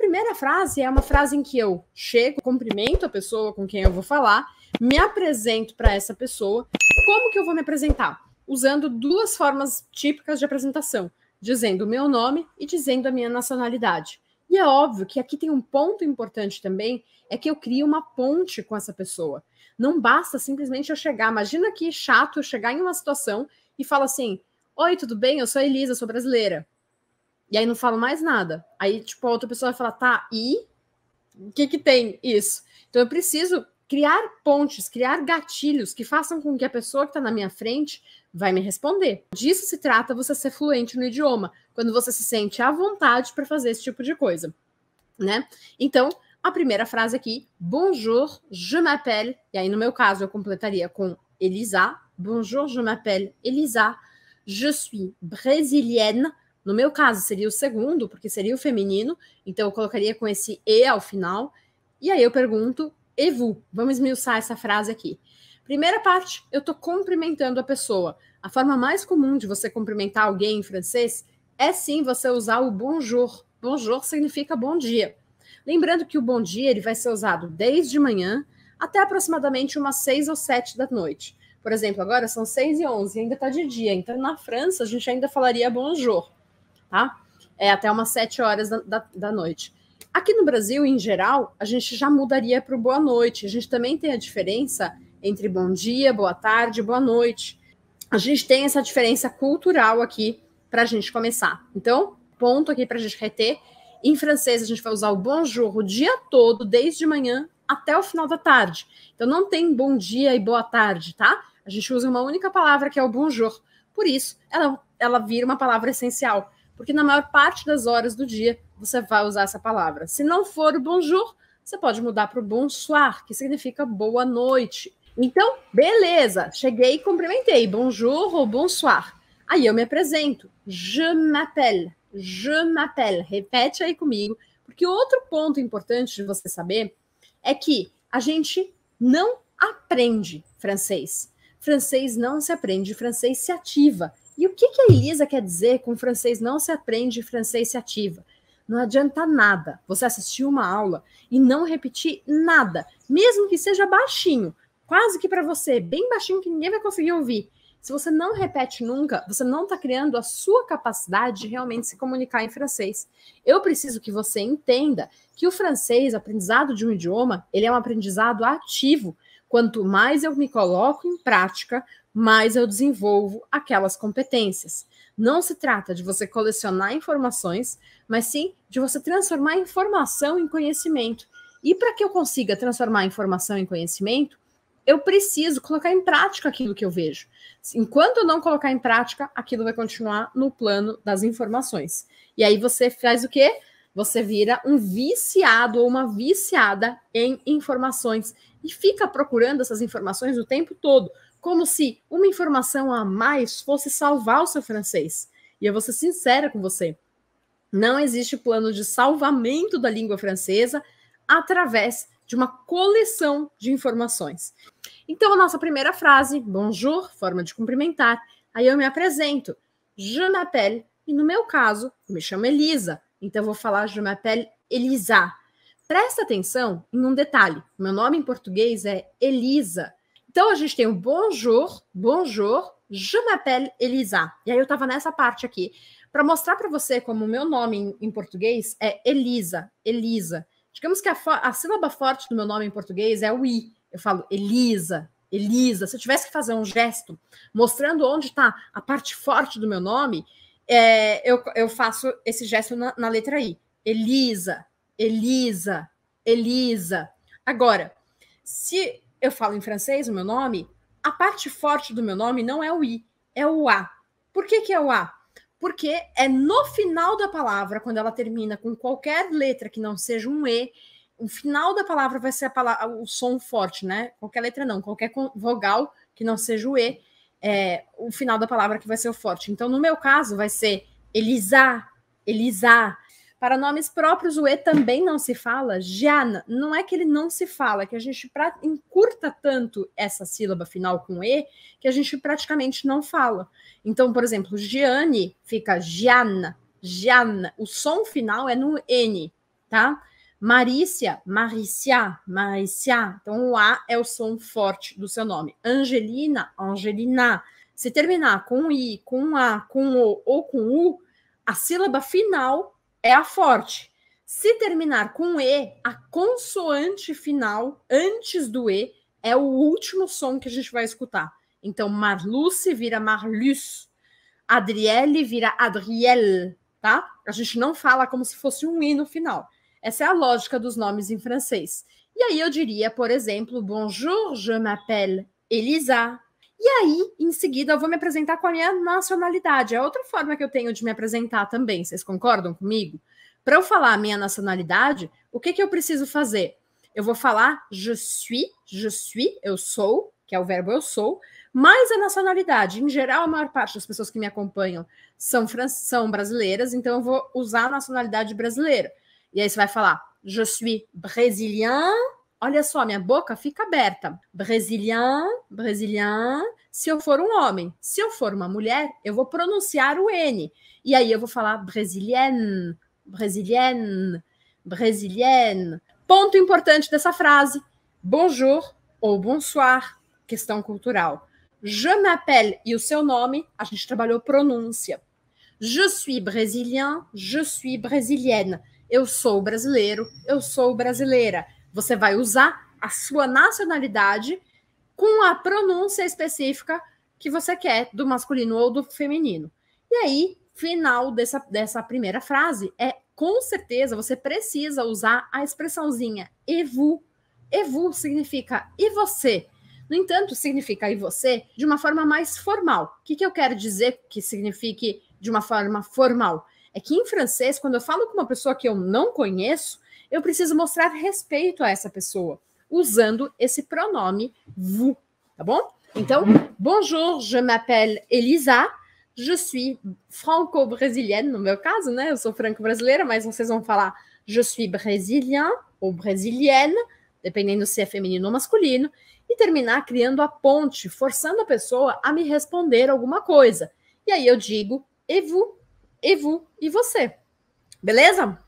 primeira frase é uma frase em que eu chego, cumprimento a pessoa com quem eu vou falar, me apresento para essa pessoa. Como que eu vou me apresentar? Usando duas formas típicas de apresentação, dizendo o meu nome e dizendo a minha nacionalidade. E é óbvio que aqui tem um ponto importante também, é que eu crio uma ponte com essa pessoa. Não basta simplesmente eu chegar. Imagina que chato eu chegar em uma situação e falar assim: Oi, tudo bem? Eu sou a Elisa, sou brasileira. E aí não falo mais nada. Aí, tipo, a outra pessoa vai falar, tá, e? O que que tem isso? Então eu preciso criar pontes, criar gatilhos que façam com que a pessoa que está na minha frente vai me responder. Disso se trata você ser fluente no idioma, quando você se sente à vontade para fazer esse tipo de coisa, né? Então, a primeira frase aqui, bonjour, je m'appelle, e aí no meu caso eu completaria com Elisa, bonjour, je m'appelle Elisa, je suis brésilienne, no meu caso, seria o segundo, porque seria o feminino, então eu colocaria com esse E ao final. E aí eu pergunto, Evu, vamos esmiuçar essa frase aqui. Primeira parte, eu estou cumprimentando a pessoa. A forma mais comum de você cumprimentar alguém em francês é sim você usar o bonjour. Bonjour significa bom dia. Lembrando que o bom dia ele vai ser usado desde manhã até aproximadamente umas seis ou sete da noite. Por exemplo, agora são seis e onze, ainda está de dia. Então, na França, a gente ainda falaria bonjour tá? É até umas 7 horas da, da, da noite. Aqui no Brasil, em geral, a gente já mudaria para o boa noite. A gente também tem a diferença entre bom dia, boa tarde, boa noite. A gente tem essa diferença cultural aqui para a gente começar. Então, ponto aqui para a gente reter. Em francês, a gente vai usar o bonjour o dia todo, desde manhã até o final da tarde. Então, não tem bom dia e boa tarde, tá? A gente usa uma única palavra que é o bonjour. Por isso, ela, ela vira uma palavra essencial porque na maior parte das horas do dia você vai usar essa palavra. Se não for o bonjour, você pode mudar para o bonsoir, que significa boa noite. Então, beleza, cheguei e cumprimentei, bonjour ou bonsoir. Aí eu me apresento, je m'appelle, je m'appelle, repete aí comigo, porque outro ponto importante de você saber é que a gente não aprende francês francês não se aprende, francês se ativa. E o que, que a Elisa quer dizer com francês não se aprende, francês se ativa? Não adianta nada você assistir uma aula e não repetir nada, mesmo que seja baixinho, quase que para você, bem baixinho que ninguém vai conseguir ouvir. Se você não repete nunca, você não está criando a sua capacidade de realmente se comunicar em francês. Eu preciso que você entenda que o francês, aprendizado de um idioma, ele é um aprendizado ativo. Quanto mais eu me coloco em prática, mais eu desenvolvo aquelas competências. Não se trata de você colecionar informações, mas sim de você transformar informação em conhecimento. E para que eu consiga transformar informação em conhecimento, eu preciso colocar em prática aquilo que eu vejo. Enquanto eu não colocar em prática, aquilo vai continuar no plano das informações. E aí você faz o quê? Você vira um viciado ou uma viciada em informações, e fica procurando essas informações o tempo todo, como se uma informação a mais fosse salvar o seu francês. E eu vou ser sincera com você: não existe plano de salvamento da língua francesa através de uma coleção de informações. Então, a nossa primeira frase, bonjour, forma de cumprimentar. Aí eu me apresento, je m'appelle, e no meu caso, me chamo Elisa. Então, eu vou falar je m'appelle Elisa, Presta atenção em um detalhe. Meu nome em português é Elisa. Então a gente tem o bonjour, bonjour, je m'appelle Elisa. E aí eu tava nessa parte aqui para mostrar para você como o meu nome em, em, português é Elisa, Elisa. Digamos que a, a sílaba forte do meu nome em português é o i. Eu falo Elisa, Elisa. Se eu tivesse que fazer um gesto mostrando onde está a parte forte do meu nome, é, eu, eu faço esse gesto na, na letra i. Elisa, Elisa, Elisa. Agora, se eu falo em francês o meu nome, a parte forte do meu nome não é o I, é o A. Por que, que é o A? Porque é no final da palavra, quando ela termina com qualquer letra que não seja um E, o final da palavra vai ser palavra, o som forte, né? Qualquer letra não, qualquer vogal que não seja o E, é o final da palavra que vai ser o forte. Então, no meu caso, vai ser Elisa, Elisa. Para nomes próprios, o E também não se fala. Jana, não é que ele não se fala, é que a gente encurta tanto essa sílaba final com E que a gente praticamente não fala. Então, por exemplo, Giane fica Giana, Giana. O som final é no N, tá? Marícia, Marícia, Marícia. Então, o A é o som forte do seu nome. Angelina, Angelina. Se terminar com I, com A, com O ou com U, a sílaba final é a forte. Se terminar com E, a consoante final, antes do E, é o último som que a gente vai escutar. Então, Marluce vira Marlus, Adriele vira Adriel, tá? A gente não fala como se fosse um I no final. Essa é a lógica dos nomes em francês. E aí eu diria, por exemplo, Bonjour, je m'appelle Elisa. E aí, em seguida, eu vou me apresentar com a minha nacionalidade. É outra forma que eu tenho de me apresentar também. Vocês concordam comigo? Para eu falar a minha nacionalidade, o que, que eu preciso fazer? Eu vou falar je suis, je suis, eu sou, que é o verbo eu sou, mais a nacionalidade. Em geral, a maior parte das pessoas que me acompanham são, são brasileiras, então eu vou usar a nacionalidade brasileira. E aí você vai falar je suis brésilien, Olha só, minha boca fica aberta. Brazilian, Brazilian. Se eu for um homem, se eu for uma mulher, eu vou pronunciar o N. E aí eu vou falar brésilienne, brésilienne, brésilienne. Ponto importante dessa frase: bonjour ou bonsoir, questão cultural. Je m'appelle e o seu nome, a gente trabalhou pronúncia. Je suis brésilien, je suis brésilienne. Eu sou brasileiro, eu sou brasileira. Você vai usar a sua nacionalidade com a pronúncia específica que você quer do masculino ou do feminino. E aí, final dessa, dessa primeira frase é com certeza você precisa usar a expressãozinha e vous. E vous significa e você. No entanto, significa e você de uma forma mais formal. O que, que eu quero dizer que signifique de uma forma formal? É que em francês, quando eu falo com uma pessoa que eu não conheço, eu preciso mostrar respeito a essa pessoa, usando esse pronome vous, tá bom? Então, bonjour, je m'appelle Elisa, je suis franco-brésilienne, no meu caso, né? Eu sou franco-brasileira, mas vocês vão falar je suis brésilien ou brésilienne, dependendo se é feminino ou masculino, e terminar criando a ponte, forçando a pessoa a me responder alguma coisa. E aí eu digo, "e vous?", e você. Beleza?